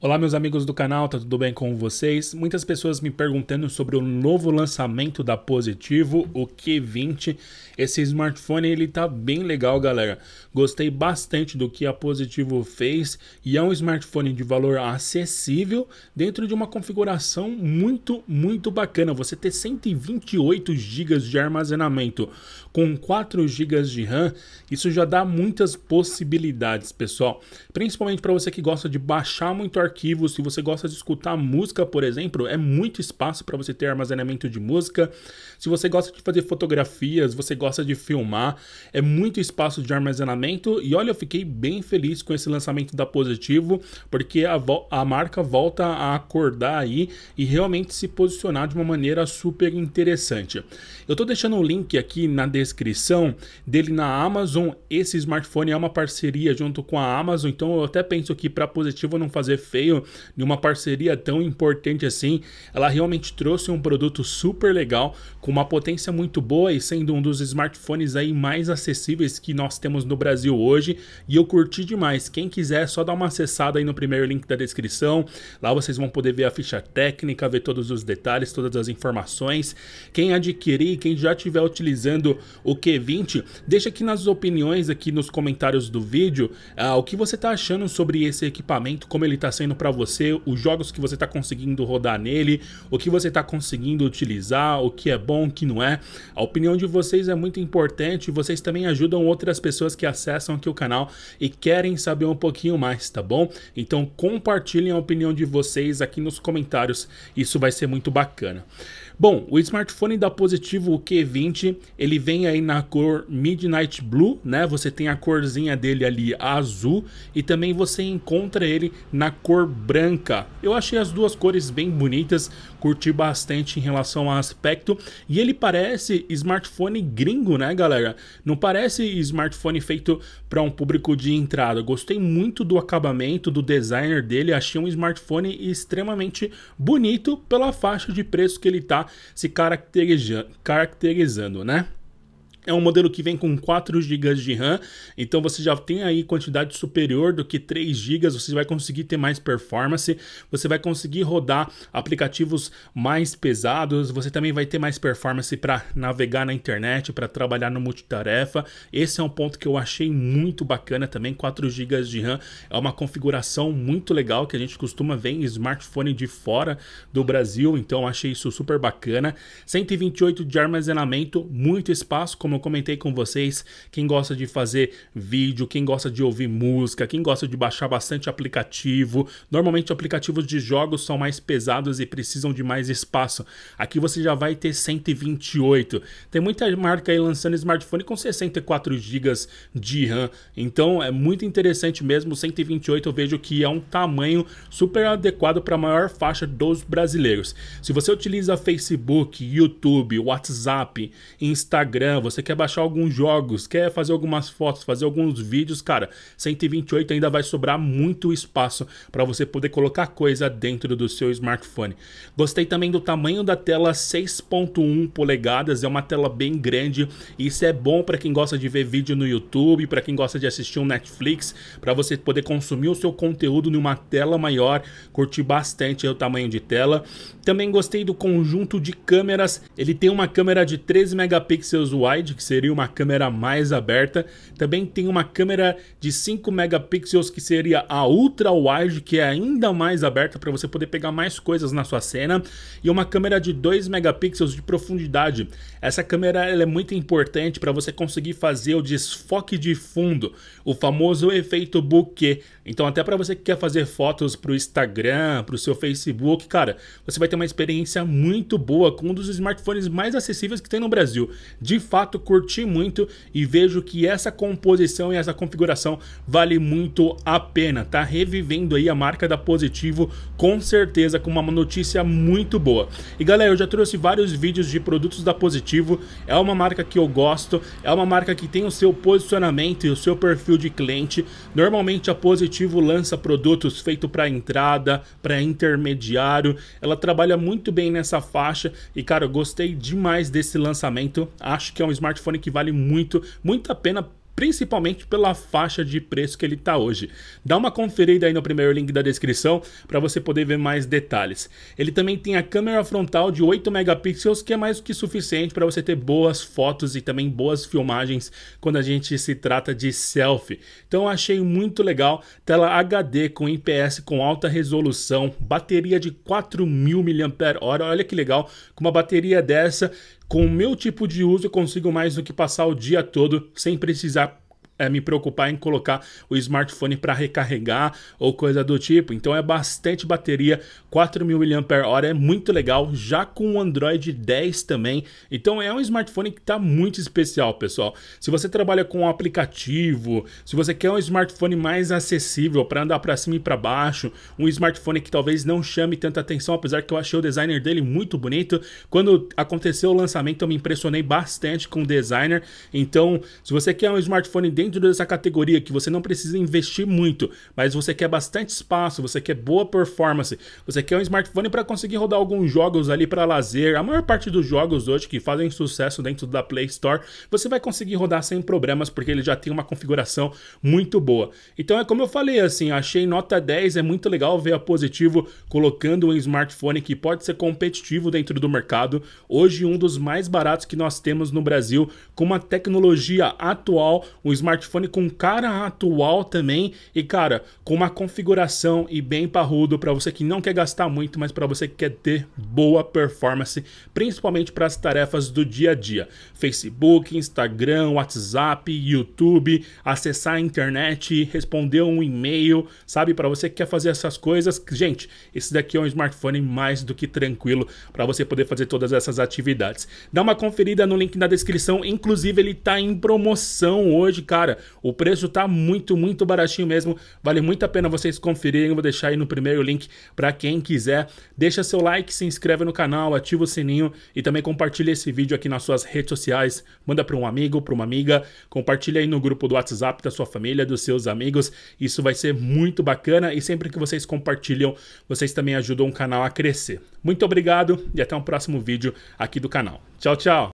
Olá, meus amigos do canal, tá tudo bem com vocês? Muitas pessoas me perguntando sobre o novo lançamento da Positivo, o Q20. Esse smartphone ele tá bem legal, galera. Gostei bastante do que a Positivo fez e é um smartphone de valor acessível dentro de uma configuração muito, muito bacana. Você ter 128 GB de armazenamento com 4 GB de RAM, isso já dá muitas possibilidades, pessoal. Principalmente para você que gosta de baixar muito arquivos. Se você gosta de escutar música, por exemplo, é muito espaço para você ter armazenamento de música. Se você gosta de fazer fotografias, você gosta de filmar, é muito espaço de armazenamento. E olha, eu fiquei bem feliz com esse lançamento da Positivo, porque a, a marca volta a acordar aí e realmente se posicionar de uma maneira super interessante. Eu estou deixando o um link aqui na descrição dele na Amazon. Esse smartphone é uma parceria junto com a Amazon, então eu até penso que para Positivo não fazer feio de uma parceria tão importante assim. Ela realmente trouxe um produto super legal, com uma potência muito boa e sendo um dos smartphones aí mais acessíveis que nós temos no Brasil hoje. E eu curti demais. Quem quiser, é só dá uma acessada aí no primeiro link da descrição. Lá vocês vão poder ver a ficha técnica, ver todos os detalhes, todas as informações. Quem adquirir, quem já estiver utilizando o Q20, deixa aqui nas opiniões, aqui nos comentários do vídeo, ah, o que você está achando sobre esse equipamento, como ele está sendo trazendo para você, os jogos que você está conseguindo rodar nele, o que você está conseguindo utilizar, o que é bom, o que não é. A opinião de vocês é muito importante, vocês também ajudam outras pessoas que acessam aqui o canal e querem saber um pouquinho mais, tá bom? Então compartilhem a opinião de vocês aqui nos comentários, isso vai ser muito bacana. Bom, o smartphone da Positivo Q20, ele vem aí na cor Midnight Blue, né? Você tem a corzinha dele ali azul e também você encontra ele na cor branca. Eu achei as duas cores bem bonitas, curti bastante em relação ao aspecto e ele parece smartphone gringo, né, galera? Não parece smartphone feito para um público de entrada. Gostei muito do acabamento, do designer dele, achei um smartphone extremamente bonito pela faixa de preço que ele tá se caracteriza, caracterizando, né? É um modelo que vem com 4 GB de RAM, então você já tem aí quantidade superior do que 3 GB, você vai conseguir ter mais performance, você vai conseguir rodar aplicativos mais pesados, você também vai ter mais performance para navegar na internet, para trabalhar no multitarefa. Esse é um ponto que eu achei muito bacana também, 4 GB de RAM, é uma configuração muito legal que a gente costuma ver em smartphone de fora do Brasil, então achei isso super bacana. 128 de armazenamento, muito espaço, como eu comentei com vocês, quem gosta de fazer vídeo, quem gosta de ouvir música, quem gosta de baixar bastante aplicativo, normalmente aplicativos de jogos são mais pesados e precisam de mais espaço. Aqui você já vai ter 128. Tem muita marca aí lançando smartphone com 64 GB de RAM, então é muito interessante mesmo. 128 eu vejo que é um tamanho super adequado para a maior faixa dos brasileiros. Se você utiliza Facebook, YouTube, WhatsApp, Instagram, você você quer baixar alguns jogos, quer fazer algumas fotos, fazer alguns vídeos, cara, 128 ainda vai sobrar muito espaço para você poder colocar coisa dentro do seu smartphone. Gostei também do tamanho da tela 6.1 polegadas, é uma tela bem grande. Isso é bom para quem gosta de ver vídeo no YouTube, para quem gosta de assistir um Netflix, para você poder consumir o seu conteúdo numa tela maior. Curti bastante o tamanho de tela. Também gostei do conjunto de câmeras. Ele tem uma câmera de 13 megapixels wide wide, que seria uma câmera mais aberta. Também tem uma câmera de 5 megapixels, que seria a ultra wide, que é ainda mais aberta para você poder pegar mais coisas na sua cena. E uma câmera de 2 megapixels de profundidade. Essa câmera é muito importante para você conseguir fazer o desfoque de fundo, o famoso efeito bokeh. Então, até para você que quer fazer fotos para o Instagram, para o seu Facebook, cara, você vai ter uma experiência muito boa com um dos smartphones mais acessíveis que tem no Brasil. De fato, fato curti muito e vejo que essa composição e essa configuração vale muito a pena. Tá revivendo aí a marca da Positivo com certeza com uma notícia muito boa. E galera, eu já trouxe vários vídeos de produtos da Positivo. É uma marca que eu gosto, é uma marca que tem o seu posicionamento e o seu perfil de cliente. Normalmente a Positivo lança produtos feitos para entrada, para intermediário. Ela trabalha muito bem nessa faixa e cara, eu gostei demais desse lançamento. Acho que é um smartphone smartphone que vale muito, muito a pena principalmente pela faixa de preço que ele está hoje. Dá uma conferida aí no primeiro link da descrição para você poder ver mais detalhes. Ele também tem a câmera frontal de 8 megapixels, que é mais do que suficiente para você ter boas fotos e também boas filmagens quando a gente se trata de selfie. Então achei muito legal, tela HD com IPS com alta resolução, bateria de 4000 mAh, olha que legal, com uma bateria dessa com o meu tipo de uso, eu consigo mais do que passar o dia todo sem precisar é, me preocupar em colocar o smartphone para recarregar ou coisa do tipo. Então é bastante bateria, 4.000 mAh é muito legal, já com o Android 10 também. Então é um smartphone que está muito especial, pessoal. Se você trabalha com um aplicativo, se você quer um smartphone mais acessível para andar para cima e para baixo, um smartphone que talvez não chame tanta atenção, apesar que eu achei o designer dele muito bonito. Quando aconteceu o lançamento, eu me impressionei bastante com o designer. Então, se você quer um smartphone dentro dentro dessa categoria que você não precisa investir muito, mas você quer bastante espaço, você quer boa performance, você quer um smartphone para conseguir rodar alguns jogos ali para lazer, a maior parte dos jogos hoje que fazem sucesso dentro da Play Store, você vai conseguir rodar sem problemas porque ele já tem uma configuração muito boa. Então é como eu falei assim, achei nota 10, é muito legal ver a Positivo colocando um smartphone que pode ser competitivo dentro do mercado, hoje um dos mais baratos que nós temos no Brasil, com uma tecnologia atual, um smartphone smartphone com cara atual também e, cara, com uma configuração e bem parrudo para você que não quer gastar muito, mas para você que quer ter boa performance, principalmente para as tarefas do dia a dia. Facebook, Instagram, WhatsApp, YouTube, acessar a internet, responder um e-mail, sabe? Para você que quer fazer essas coisas, gente, esse daqui é um smartphone mais do que tranquilo para você poder fazer todas essas atividades. Dá uma conferida no link na descrição, inclusive ele está em promoção hoje, cara o preço tá muito, muito baratinho mesmo. Vale muito a pena vocês conferirem. Eu vou deixar aí no primeiro link para quem quiser. Deixa seu like, se inscreve no canal, ativa o sininho e também compartilha esse vídeo aqui nas suas redes sociais. Manda para um amigo, para uma amiga. Compartilha aí no grupo do WhatsApp da sua família, dos seus amigos. Isso vai ser muito bacana e sempre que vocês compartilham, vocês também ajudam o canal a crescer. Muito obrigado e até um próximo vídeo aqui do canal. Tchau, tchau!